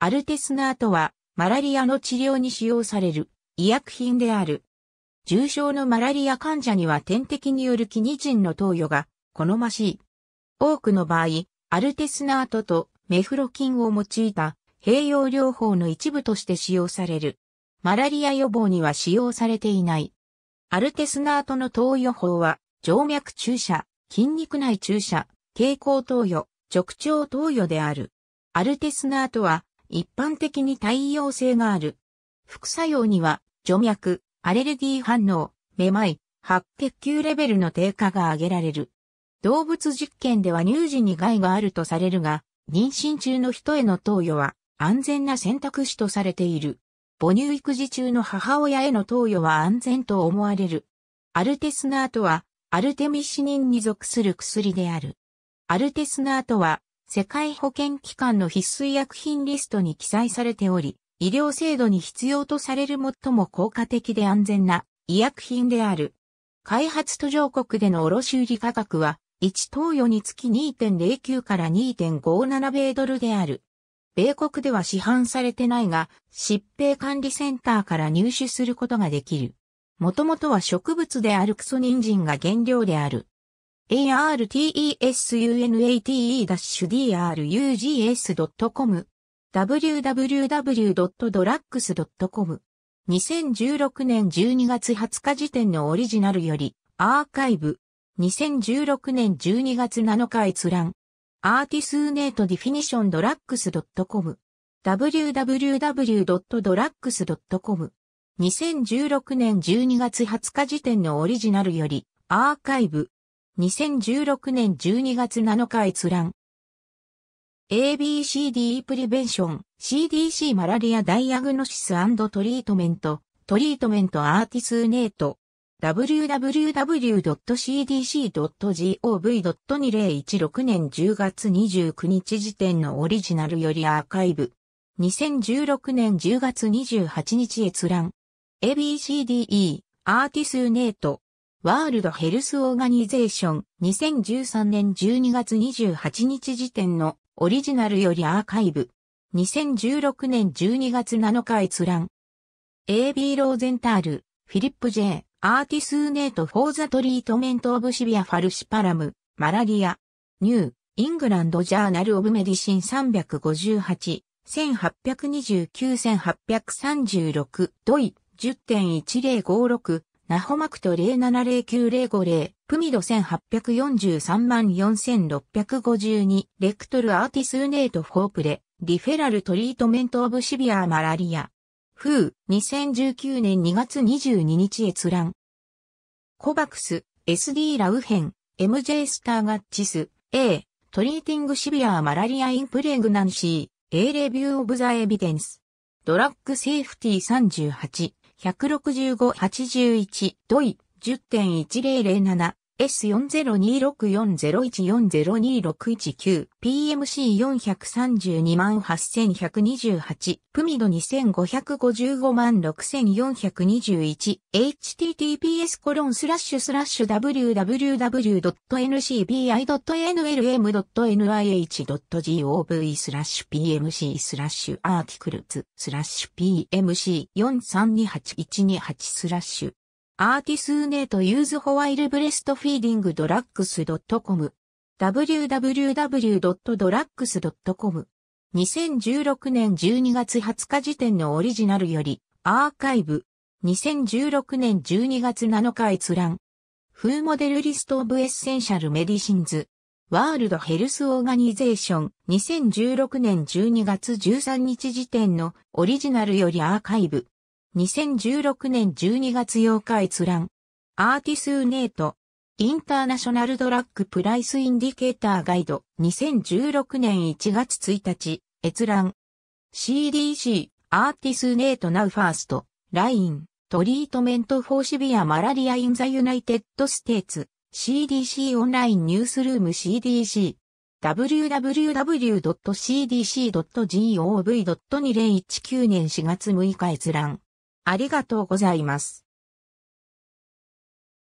アルテスナートは、マラリアの治療に使用される医薬品である。重症のマラリア患者には点滴によるキニジンの投与が好ましい。多くの場合、アルテスナートとメフロキンを用いた併用療法の一部として使用される。マラリア予防には使用されていない。アルテスナートの投与法は、静脈注射、筋肉内注射、蛍光投与、直腸投与である。アルテスナートは、一般的に対応性がある。副作用には、除脈、アレルギー反応、めまい、白血球レベルの低下が挙げられる。動物実験では乳児に害があるとされるが、妊娠中の人への投与は安全な選択肢とされている。母乳育児中の母親への投与は安全と思われる。アルテスナートは、アルテミシニンに属する薬である。アルテスナートは、世界保健機関の必須医薬品リストに記載されており、医療制度に必要とされる最も効果的で安全な医薬品である。開発途上国での卸売価格は、1投与につき2.09から2.57米ドルである。米国では市販されてないが、疾病管理センターから入手することができる。もともとは植物であるクソ人参が原料である。artesunate-drugs.com www.drugs.com 2016年12月20日時点のオリジナルよりアーカイブ2016年12月7日閲覧アーティスーネートディフィニションドラッグス .com www.drugs.com 2016年12月20日時点のオリジナルよりアーカイブ2016年12月7日閲覧。ABCDE プリベンション CDC マラリアダイアグノシストリートメントトリートメントアーティスネート www.cdc.gov.2016 年10月29日時点のオリジナルよりアーカイブ2016年10月28日閲覧 ABCDE アーティスネートワールドヘルスオーガニゼーション2013年12月28日時点のオリジナルよりアーカイブ2016年12月7日閲覧 AB ローゼンタール、フィリップ J、アーティスネート・フォーザ・トリートメント・オブ・シビア・ファルシパラム、マラリア、ニュー、イングランド・ジャーナル・オブ・メディシン358、1 8 2 9 8 3 6ドイ、10.1056、ナホマクト0709050、プミド1843万4652、レクトルアーティスーネートフォープレ、リフェラルトリートメントオブシビアーマラリア。フー2019年2月22日閲覧。コバクス、SD ラウヘン、MJ スターガッチス、A、トリーティングシビアーマラリアインプレグナンシー、A レビューオブザエビデンス。ドラッグセーフティー38。165-81、ドイ、10.1007、S40264014026119、PMC432828、プミド25556421、https コロンスラッシュスラッシュ www.ncbi.nlm.nih.gov スラッシュ PMC スラッシュアーティクルズスラッシュ PMC432812 スラッシュアーティスーネートユーズホワイルブレストフィーディングドラッグス .com www.drugs.com 2016年12月20日時点のオリジナルよりアーカイブ2016年12月7日閲覧フーモデルリストオブエッセンシャルメディシンズワールドヘルスオーガニゼーション2016年12月13日時点のオリジナルよりアーカイブ2016年12月8日閲覧。アーティスーネート。インターナショナルドラッグプライスインディケーターガイド。2016年1月1日。閲覧。CDC。アーティスーネートナウファースト。ライン。トリートメントフォーシビアマラリアインザユナイテッドステーツ。CDC オンラインニュースルーム CDC。www.cdc.gov.2019 年4月6日閲覧。ありがとうございます。